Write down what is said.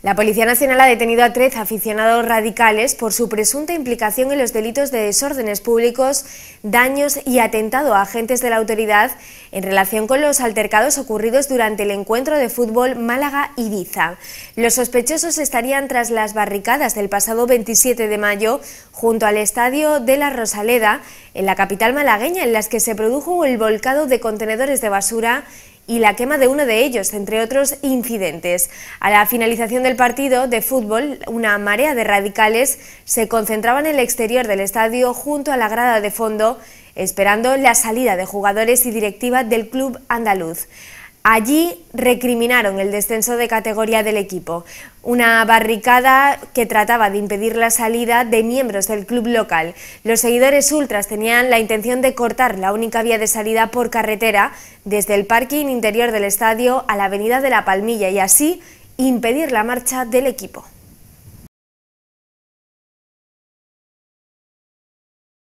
La Policía Nacional ha detenido a 13 aficionados radicales por su presunta implicación en los delitos de desórdenes públicos, daños y atentado a agentes de la autoridad en relación con los altercados ocurridos durante el encuentro de fútbol Málaga-Ibiza. Los sospechosos estarían tras las barricadas del pasado 27 de mayo junto al estadio de la Rosaleda, en la capital malagueña, en las que se produjo el volcado de contenedores de basura y la quema de uno de ellos, entre otros incidentes. A la finalización del partido de fútbol, una marea de radicales se concentraba en el exterior del estadio junto a la grada de fondo, esperando la salida de jugadores y directiva del club andaluz. Allí recriminaron el descenso de categoría del equipo, una barricada que trataba de impedir la salida de miembros del club local. Los seguidores ultras tenían la intención de cortar la única vía de salida por carretera desde el parking interior del estadio a la avenida de la Palmilla y así impedir la marcha del equipo.